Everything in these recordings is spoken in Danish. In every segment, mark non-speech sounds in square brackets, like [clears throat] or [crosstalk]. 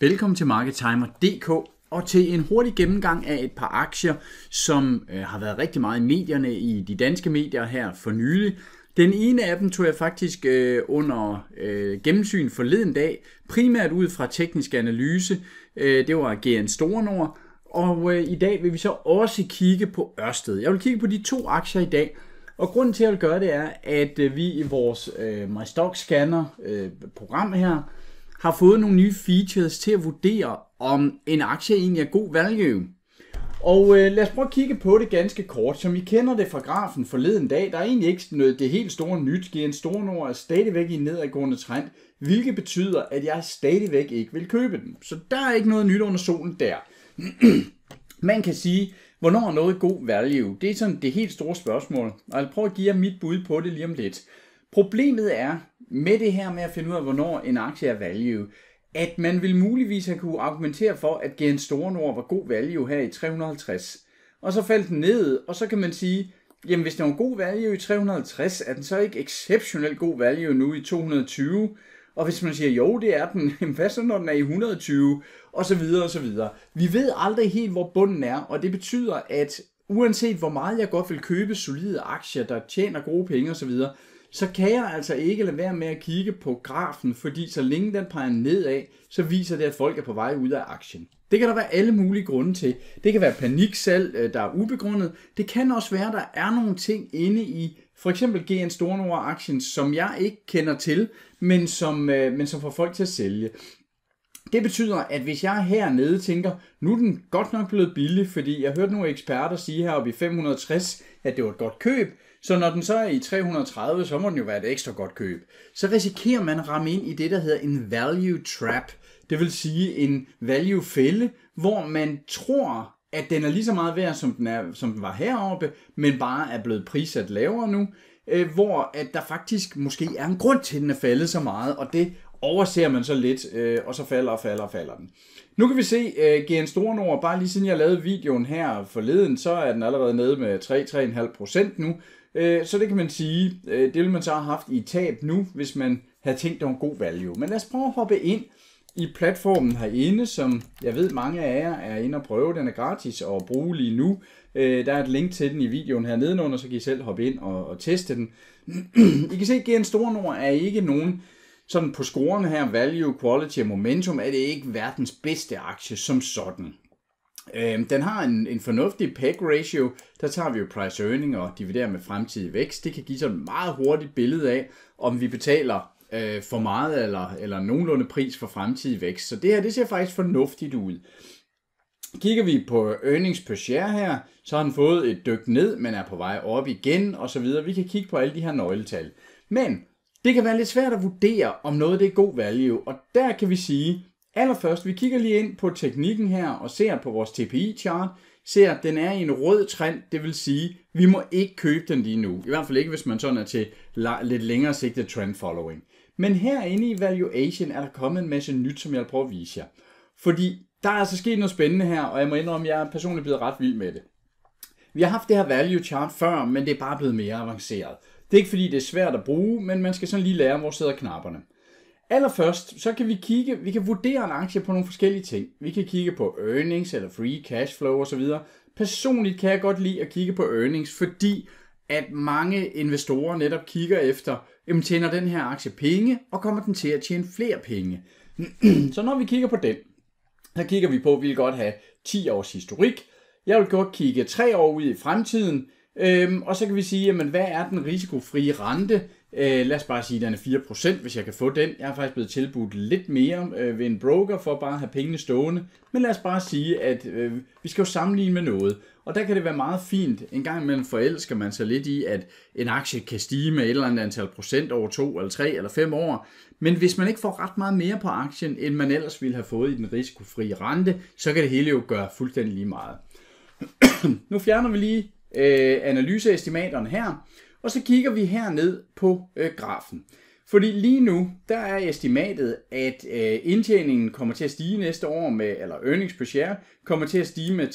Velkommen til MarketTimer.dk og til en hurtig gennemgang af et par aktier, som øh, har været rigtig meget i medierne, i de danske medier her for nylig. Den ene af dem tog jeg faktisk øh, under øh, gennemsyn forleden dag, primært ud fra teknisk analyse. Øh, det var GN Store Nord. Og øh, i dag vil vi så også kigge på Ørsted. Jeg vil kigge på de to aktier i dag, og grunden til, at jeg vil gøre det, er, at øh, vi i vores øh, My Stock Scanner øh, program her, har fået nogle nye features til at vurdere, om en aktie egentlig er god value. Og øh, lad os prøve at kigge på det ganske kort. Som I kender det fra grafen forleden dag, der er egentlig ikke noget, det helt store nyt. GN Store Nord er stadigvæk i en nedadgående trend, hvilket betyder, at jeg stadigvæk ikke vil købe den. Så der er ikke noget nyt under solen der. [clears throat] Man kan sige, hvornår er noget god value? Det er sådan det helt store spørgsmål. Og jeg prøver at give jer mit bud på det lige om lidt. Problemet er, med det her med at finde ud af, hvornår en aktie er value, at man vil muligvis have kunne argumentere for, at GN Store Nord var god value her i 350. Og så faldt den ned, og så kan man sige, jamen hvis den var god value i 350, er den så ikke exceptionelt god value nu i 220? Og hvis man siger, jo, det er den, [laughs] jamen hvad så når den er i 120? Og så videre og så videre. Vi ved aldrig helt, hvor bunden er, og det betyder, at uanset hvor meget jeg godt vil købe solide aktier, der tjener gode penge osv., så kan jeg altså ikke lade være med at kigge på grafen, fordi så længe den peger nedad, så viser det, at folk er på vej ud af aktien. Det kan der være alle mulige grunde til. Det kan være paniksalg, øh, der er ubegrundet. Det kan også være, at der er nogle ting inde i for eksempel GN Store aktien, som jeg ikke kender til, men som, øh, men som får folk til at sælge. Det betyder, at hvis jeg hernede tænker, nu er den godt nok blevet billig, fordi jeg hørte nogle eksperter sige heroppe i 560, at det var et godt køb, så når den så er i 330, så må den jo være et ekstra godt køb. Så risikerer man at ramme ind i det, der hedder en value trap. Det vil sige en value fælde, hvor man tror, at den er lige så meget værd, som den, er, som den var heroppe, men bare er blevet prissat lavere nu, øh, hvor at der faktisk måske er en grund til, at den er faldet så meget, og det overser man så lidt, øh, og så falder og falder og falder den. Nu kan vi se øh, GN Stornord, bare lige siden jeg lavede videoen her forleden, så er den allerede nede med 3-3,5% nu, Øh, så det kan man sige, øh, det ville man så have haft i tab nu, hvis man havde tænkt, det var en god value. Men lad os prøve at hoppe ind i platformen herinde, som jeg ved mange af jer er inde og prøve. Den er gratis og bruge lige nu. Øh, der er et link til den i videoen her nedenunder, så kan I selv hoppe ind og, og teste den. [clears throat] I kan se, at GN Store Nord er ikke nogen sådan på scorene her, value, quality og momentum, er det ikke verdens bedste aktie som sådan. Øhm, den har en, en fornuftig PEG ratio. Der tager vi jo price earning og dividerer med fremtidig vækst. Det kan give sådan et meget hurtigt billede af, om vi betaler øh, for meget eller, eller nogenlunde pris for fremtidig vækst. Så det her, det ser faktisk fornuftigt ud. Kigger vi på earnings per share her, så har den fået et dyk ned, men er på vej op igen og så videre. Vi kan kigge på alle de her nøgletal. Men det kan være lidt svært at vurdere, om noget det er god value, og der kan vi sige, Allerførst, vi kigger lige ind på teknikken her og ser på vores TPI-chart, ser at den er i en rød trend, det vil sige, vi må ikke købe den lige nu. I hvert fald ikke, hvis man sådan er til lidt længere sigtet trend following. Men herinde i valuation er der kommet en masse nyt, som jeg vil prøve at vise jer. Fordi der er altså sket noget spændende her, og jeg må indrømme, at jeg er personligt blevet ret vild med det. Vi har haft det her value chart før, men det er bare blevet mere avanceret. Det er ikke fordi, det er svært at bruge, men man skal sådan lige lære, hvor sidder knapperne. Allerførst, så kan vi kigge, vi kan vurdere en aktie på nogle forskellige ting. Vi kan kigge på earnings eller free cash flow osv. Personligt kan jeg godt lide at kigge på earnings, fordi at mange investorer netop kigger efter, jamen tjener den her aktie penge, og kommer den til at tjene flere penge. [clears throat] så når vi kigger på den, så kigger vi på, at vi vil godt have 10 års historik. Jeg vil godt kigge 3 år ud i fremtiden, øhm, og så kan vi sige, jamen hvad er den risikofrie rente? Øh, lad os bare sige, at den er 4%, hvis jeg kan få den. Jeg er faktisk blevet tilbudt lidt mere øh, ved en broker for bare at have pengene stående. Men lad os bare sige, at øh, vi skal jo sammenligne med noget. Og der kan det være meget fint. En gang imellem forelsker man sig lidt i, at en aktie kan stige med et eller andet antal procent over to eller tre eller fem år. Men hvis man ikke får ret meget mere på aktien, end man ellers ville have fået i den risikofri rente, så kan det hele jo gøre fuldstændig lige meget. [clears throat] nu fjerner vi lige øh, analyseestimaterne her. Og så kigger vi herned på øh, grafen. Fordi lige nu, der er estimatet, at øh, indtjeningen kommer til at stige næste år med, eller earnings per share, kommer til at stige med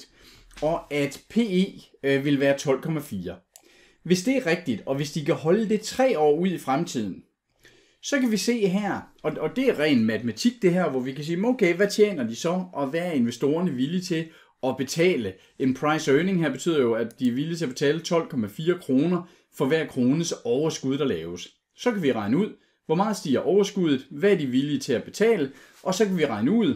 63,6 og at PE øh, vil være 12,4. Hvis det er rigtigt, og hvis de kan holde det tre år ud i fremtiden, så kan vi se her, og, og det er ren matematik det her, hvor vi kan sige, okay, hvad tjener de så, og hvad er investorerne villige til at betale. En price earning her betyder jo, at de er villige til at betale 12,4 kroner for hver krones overskud, der laves. Så kan vi regne ud, hvor meget stiger overskuddet, hvad er de villige til at betale, og så kan vi regne ud,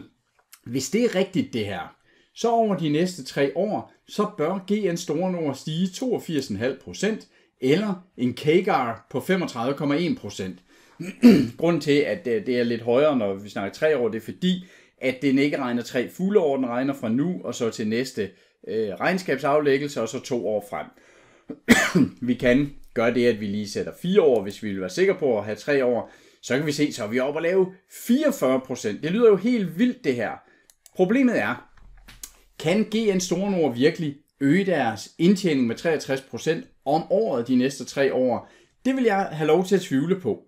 hvis det er rigtigt det her, så over de næste tre år, så bør GN Store Nord stige 82,5% eller en CAGR på 35,1%. [clears throat] Grunden til, at det er lidt højere, når vi snakker tre år, det er fordi, at den ikke regner tre fulde år, den regner fra nu og så til næste øh, regnskabsaflæggelse, og så to år frem. [clears throat] vi kan gøre det, at vi lige sætter fire år, hvis vi vil være sikre på at have tre år. Så kan vi se, så er vi oppe og lave 44 Det lyder jo helt vildt, det her. Problemet er, kan GN Store Nord virkelig øge deres indtjening med 63 om året de næste tre år? Det vil jeg have lov til at tvivle på.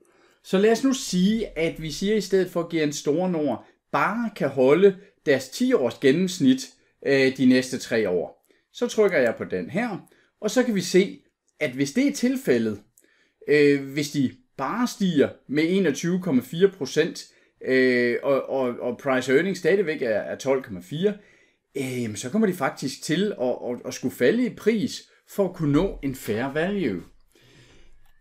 Så lad os nu sige, at vi siger at i stedet for GN Store Nord, bare kan holde deres 10 års gennemsnit øh, de næste 3 år. Så trykker jeg på den her, og så kan vi se, at hvis det er tilfældet, øh, hvis de bare stiger med 21,4 øh, og, og, og price earning stadigvæk er, er 12,4, så kommer de faktisk til at, skulle falde i pris for at kunne nå en fair value.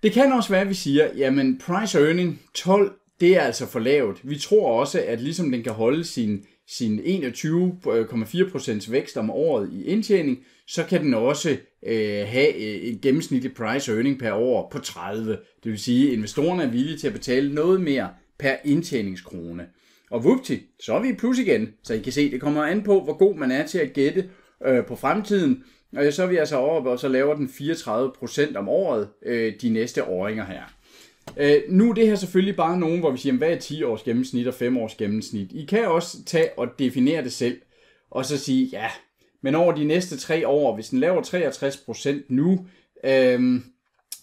Det kan også være, at vi siger, at price earning 12 det er altså for lavt. Vi tror også, at ligesom den kan holde sin, sin 21,4% vækst om året i indtjening, så kan den også øh, have øh, en gennemsnitlig price earning per år på 30. Det vil sige, at investorerne er villige til at betale noget mere per indtjeningskrone. Og vupti, så er vi i plus igen. Så I kan se, det kommer an på, hvor god man er til at gætte øh, på fremtiden. Og så er vi altså over, og så laver den 34% om året øh, de næste åringer her. Øh, nu er det her selvfølgelig bare nogen, hvor vi siger, hvad er 10 års gennemsnit og 5 års gennemsnit? I kan også tage og definere det selv, og så sige, ja, men over de næste 3 år, hvis den laver 63% nu, øh,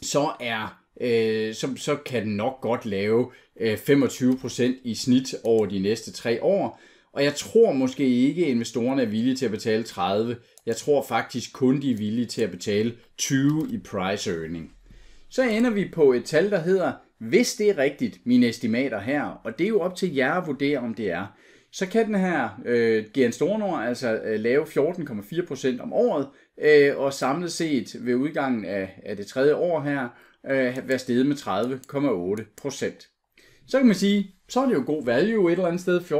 så er øh, så, så kan den nok godt lave øh, 25% i snit over de næste 3 år. Og jeg tror måske ikke, at investorerne er villige til at betale 30. Jeg tror faktisk kun, de er villige til at betale 20 i price earning så ender vi på et tal, der hedder, hvis det er rigtigt, mine estimater her, og det er jo op til jer at vurdere, om det er, så kan den her øh, GN Stornor altså øh, lave 14,4% om året, øh, og samlet set ved udgangen af, af det tredje år her, øh, være steget med 30,8%. Så kan man sige, så er det jo god value et eller andet sted. 14,4%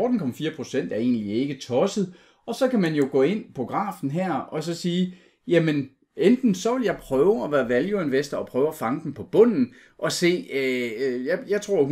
er egentlig ikke tosset. Og så kan man jo gå ind på grafen her og så sige, jamen Enten så vil jeg prøve at være value investor og prøve at fange den på bunden og se, øh, øh jeg, jeg tror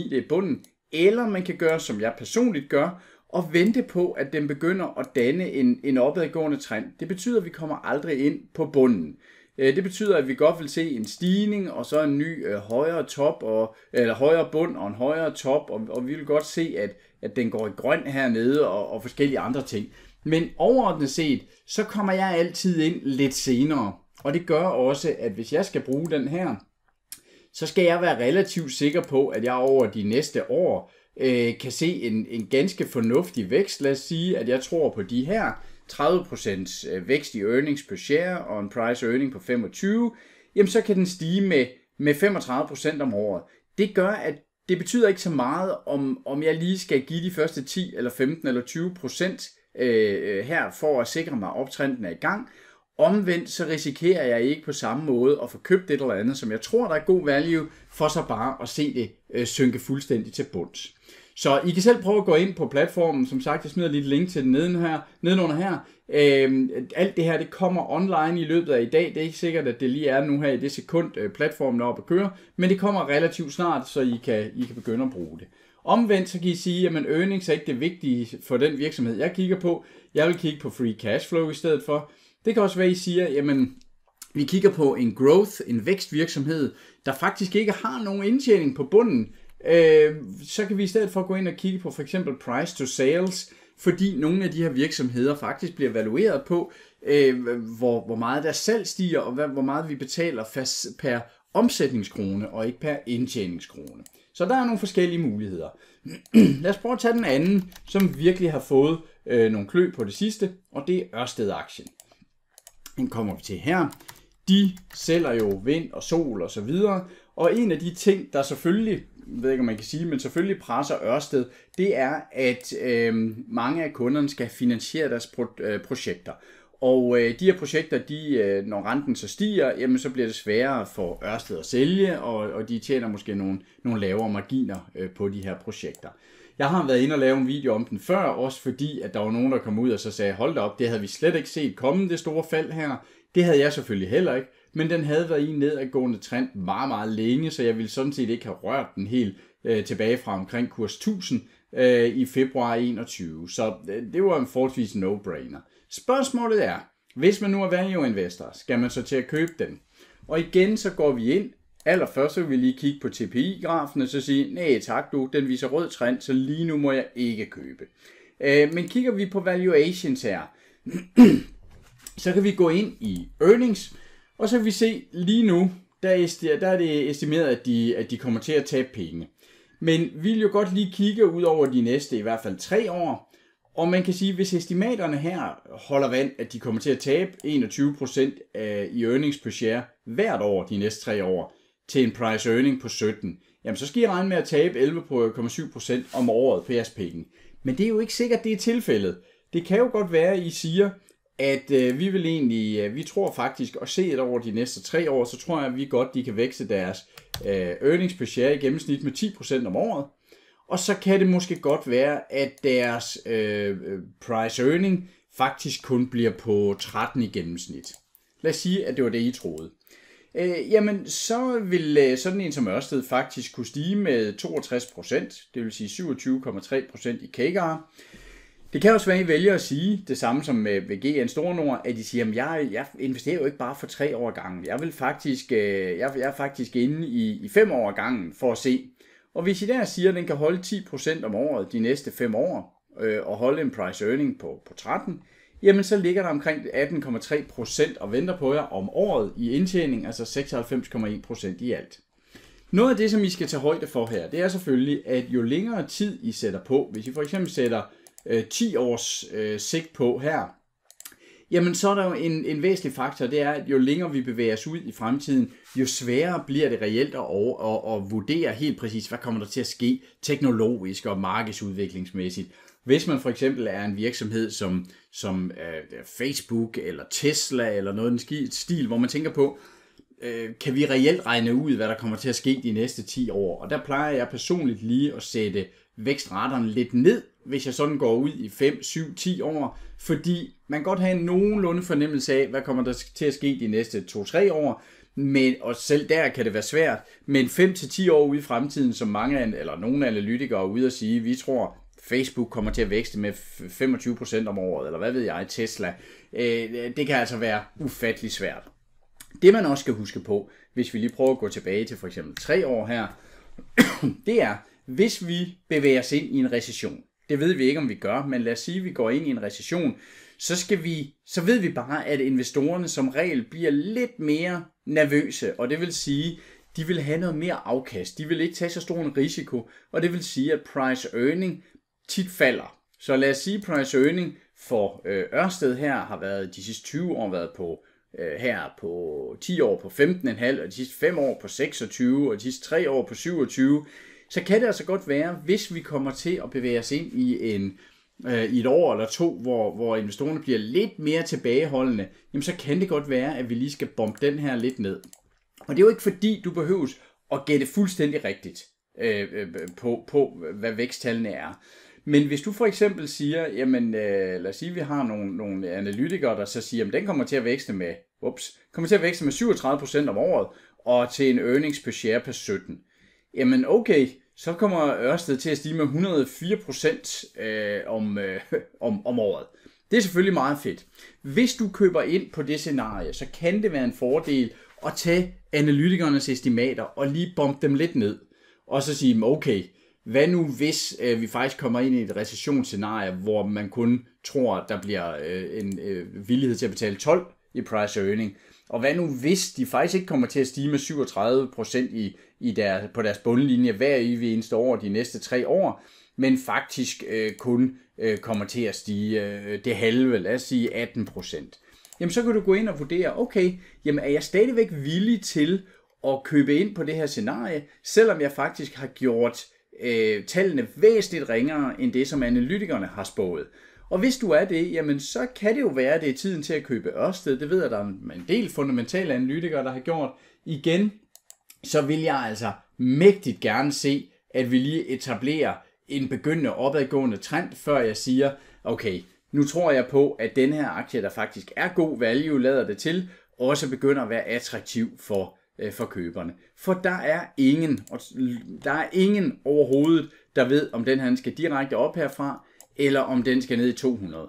128,9 det er bunden, eller man kan gøre, som jeg personligt gør, og vente på, at den begynder at danne en, en opadgående trend. Det betyder, at vi kommer aldrig ind på bunden. Øh, det betyder, at vi godt vil se en stigning, og så en ny øh, højere top, og, eller højere bund og en højere top, og, og vi vil godt se, at, at den går i grøn hernede, og, og forskellige andre ting. Men overordnet set, så kommer jeg altid ind lidt senere. Og det gør også, at hvis jeg skal bruge den her, så skal jeg være relativt sikker på, at jeg over de næste år øh, kan se en, en ganske fornuftig vækst. Lad os sige, at jeg tror på de her 30% øh, vækst i earnings per share og en price earning på 25, jamen så kan den stige med, med 35% om året. Det gør, at det betyder ikke så meget, om, om jeg lige skal give de første 10 eller 15 eller 20 procent, øh, her for at sikre mig, at optrenden er i gang. Omvendt så risikerer jeg ikke på samme måde at få købt et eller andet, som jeg tror, der er god value, for så bare at se det øh, synke fuldstændig til bunds. Så I kan selv prøve at gå ind på platformen. Som sagt, jeg smider lige et link til den nedenunder her. her. Øhm, alt det her, det kommer online i løbet af i dag. Det er ikke sikkert, at det lige er nu her i det sekund, øh, platformen er oppe at køre. Men det kommer relativt snart, så I kan, I kan begynde at bruge det. Omvendt så kan I sige, at earnings er ikke det vigtige for den virksomhed, jeg kigger på. Jeg vil kigge på free cash flow i stedet for. Det kan også være, at I siger, at vi kigger på en growth, en vækstvirksomhed, der faktisk ikke har nogen indtjening på bunden. Øh, så kan vi i stedet for gå ind og kigge på for eksempel price to sales, fordi nogle af de her virksomheder faktisk bliver valueret på, øh, hvor, hvor meget der salg stiger, og hvad, hvor meget vi betaler fast per omsætningskrone, og ikke per indtjeningskrone. Så der er nogle forskellige muligheder. [clears throat] Lad os prøve at tage den anden, som virkelig har fået øh, nogle klø på det sidste, og det er Ørsted-aktien. Den kommer vi til her. De sælger jo vind og sol og så videre, og en af de ting, der selvfølgelig, ved ikke om man kan sige, men selvfølgelig presser Ørsted, det er, at øh, mange af kunderne skal finansiere deres pro- øh, projekter. Og øh, de her projekter, de, øh, når renten så stiger, jamen, så bliver det sværere for Ørsted at sælge, og, og de tjener måske nogle, nogle lavere marginer øh, på de her projekter. Jeg har været inde og lave en video om den før, også fordi, at der var nogen, der kom ud og så sagde, hold da op, det havde vi slet ikke set komme, det store fald her. Det havde jeg selvfølgelig heller ikke, men den havde været i en nedadgående trend meget, meget længe, så jeg ville sådan set ikke have rørt den helt øh, tilbage fra omkring kurs 1000, øh, i februar 21. Så øh, det var en forholdsvis no-brainer. Spørgsmålet er, hvis man nu er value investor, skal man så til at købe den? Og igen så går vi ind, allerførst så vil vi lige kigge på TPI-grafen og så sige, nej tak du, den viser rød trend, så lige nu må jeg ikke købe. Øh, men kigger vi på valuations her, [clears throat] så kan vi gå ind i earnings, og så kan vi se lige nu, der, der er det estimeret, at de, at de kommer til at tabe penge. Men vi vil jo godt lige kigge ud over de næste i hvert fald tre år, og man kan sige, hvis estimaterne her holder vand, at de kommer til at tabe 21% øh, i earnings per share hvert år de næste tre år til en price earning på 17, jamen så skal I regne med at tabe 11,7% om året på jeres penge. Men det er jo ikke sikkert, det er tilfældet. Det kan jo godt være, at I siger, at øh, vi vil egentlig, øh, vi tror faktisk, at se et over de næste tre år, så tror jeg, at vi godt, de kan vækse deres Øh, earnings per share i gennemsnit med 10% om året. Og så kan det måske godt være, at deres øh, øh price earning faktisk kun bliver på 13 i gennemsnit. Lad os sige, at det var det, I troede. Øh, jamen, så vil øh, sådan en som Ørsted faktisk kunne stige med 62 det vil sige 27,3 i CAGR. Det kan også være, at I vælger at sige det samme som med øh, GN Stornord, at I siger, at jeg, jeg investerer jo ikke bare for tre år gangen. Jeg, vil faktisk, øh, jeg, jeg er faktisk inde i, i fem år gangen for at se. Og hvis I der siger, at den kan holde 10% om året de næste fem år, øh, og holde en price earning på, på 13, jamen så ligger der omkring 18,3% og venter på jer om året i indtjening, altså 96,1% i alt. Noget af det, som I skal tage højde for her, det er selvfølgelig, at jo længere tid I sætter på, hvis I for eksempel sætter øh, 10 års øh, sigt på her, jamen så er der jo en, en væsentlig faktor, det er, at jo længere vi bevæger os ud i fremtiden, jo sværere bliver det reelt at, at, at, at vurdere helt præcis, hvad kommer der til at ske teknologisk og markedsudviklingsmæssigt. Hvis man for eksempel er en virksomhed som, som øh, Facebook eller Tesla eller noget i den stil, hvor man tænker på, øh, kan vi reelt regne ud, hvad der kommer til at ske de næste 10 år? Og der plejer jeg personligt lige at sætte vækstraterne lidt ned hvis jeg sådan går ud i 5, 7, 10 år, fordi man kan godt have en nogenlunde fornemmelse af, hvad kommer der til at ske de næste 2-3 år, men, og selv der kan det være svært, men 5-10 år ude i fremtiden, som mange eller nogle analytikere er ude og sige, vi tror, Facebook kommer til at vækste med 25% om året, eller hvad ved jeg, Tesla. Øh, det kan altså være ufattelig svært. Det man også skal huske på, hvis vi lige prøver at gå tilbage til for eksempel 3 år her, [clears throat] det er, hvis vi bevæger os ind i en recession, det ved vi ikke, om vi gør, men lad os sige, at vi går ind i en recession, så, skal vi, så ved vi bare, at investorerne som regel bliver lidt mere nervøse, og det vil sige, de vil have noget mere afkast, de vil ikke tage så stor en risiko, og det vil sige, at price earning tit falder. Så lad os sige, at price earning for øh, Ørsted her har været de sidste 20 år været på øh, her på 10 år på 15,5, og de sidste 5 år på 26, og de sidste 3 år på 27 så kan det altså godt være, hvis vi kommer til at bevæge os ind i en øh, i et år eller to, hvor, hvor investorerne bliver lidt mere tilbageholdende, jamen så kan det godt være, at vi lige skal bombe den her lidt ned. Og det er jo ikke fordi, du behøves at gætte fuldstændig rigtigt øh, øh, på, på, hvad væksttallene er. Men hvis du for eksempel siger, jamen øh, lad os sige, at vi har nogle, nogle analytikere, der så siger, at den kommer til at vækste med, ups, kommer til at vækste med 37% om året, og til en earnings per share per 17 jamen okay, så kommer Ørsted til at stige med 104 procent øh, om, øh, om, om året. Det er selvfølgelig meget fedt. Hvis du køber ind på det scenarie, så kan det være en fordel at tage analytikernes estimater og lige bombe dem lidt ned. Og så sige, okay, hvad nu hvis øh, vi faktisk kommer ind i et recessionsscenarie, hvor man kun tror, at der bliver øh, en øh, villighed til at betale 12 i price earning? Og hvad nu hvis de faktisk ikke kommer til at stige med 37% i i der, på deres bundlinje hver evig eneste år de næste tre år, men faktisk øh, kun øh, kommer til at stige øh, det halve, lad os sige 18 procent. Jamen så kan du gå ind og vurdere, okay, jamen er jeg stadigvæk villig til at købe ind på det her scenarie, selvom jeg faktisk har gjort øh, tallene væsentligt ringere end det, som analytikerne har spået. Og hvis du er det, jamen så kan det jo være, at det er tiden til at købe Ørsted. Det ved jeg, der er en del fundamentale analytikere, der har gjort. Igen, så vil jeg altså mægtigt gerne se, at vi lige etablerer en begyndende opadgående trend, før jeg siger, okay, nu tror jeg på, at denne her aktie, der faktisk er god value, lader det til, også begynder at være attraktiv for, øh, for køberne. For der er ingen, der er ingen overhovedet, der ved, om den her skal direkte op herfra, eller om den skal ned i 200.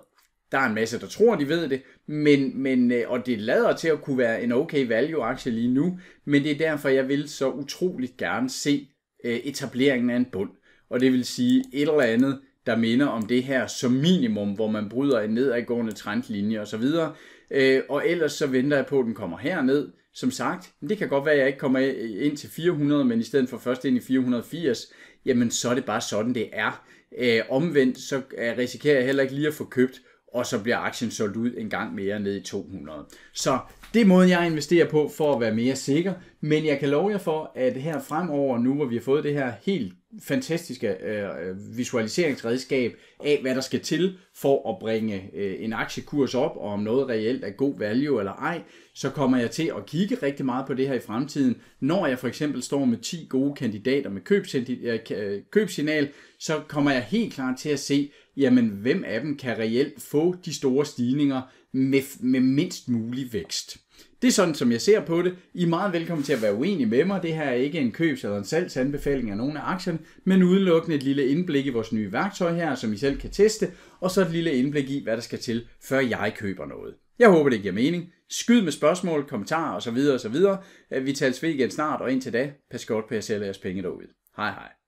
Der er en masse, der tror, de ved det, men, men, øh, og det lader til at kunne være en okay value-aktie lige nu, men det er derfor, jeg vil så utroligt gerne se øh, etableringen af en bund. Og det vil sige et eller andet, der minder om det her som minimum, hvor man bryder en nedadgående trendlinje osv. Øh, og ellers så venter jeg på, at den kommer herned. Som sagt, det kan godt være, at jeg ikke kommer ind til 400, men i stedet for først ind i 480, jamen så er det bare sådan, det er. Omvendt så risikerer jeg heller ikke lige at få købt og så bliver aktien solgt ud en gang mere ned i 200. Så det er måden, jeg investerer på for at være mere sikker, men jeg kan love jer for, at her fremover, nu hvor vi har fået det her helt fantastiske øh, øh, visualiseringsredskab af, hvad der skal til for at bringe øh, en aktiekurs op, og om noget reelt er god value eller ej, så kommer jeg til at kigge rigtig meget på det her i fremtiden. Når jeg for eksempel står med 10 gode kandidater med øh, øh, købsignal, så kommer jeg helt klart til at se, jamen hvem af dem kan reelt få de store stigninger med, med mindst mulig vækst. Det er sådan, som jeg ser på det. I er meget velkommen til at være uenige med mig. Det her er ikke en købs- eller en salgsanbefaling af nogle af aktierne, men udelukkende et lille indblik i vores nye værktøj her, som I selv kan teste, og så et lille indblik i, hvad der skal til, før jeg køber noget. Jeg håber, det giver mening. Skyd med spørgsmål, kommentarer osv. osv. Vi tales ved igen snart, og indtil da, pas godt på selv og jeres penge derude. Hej hej.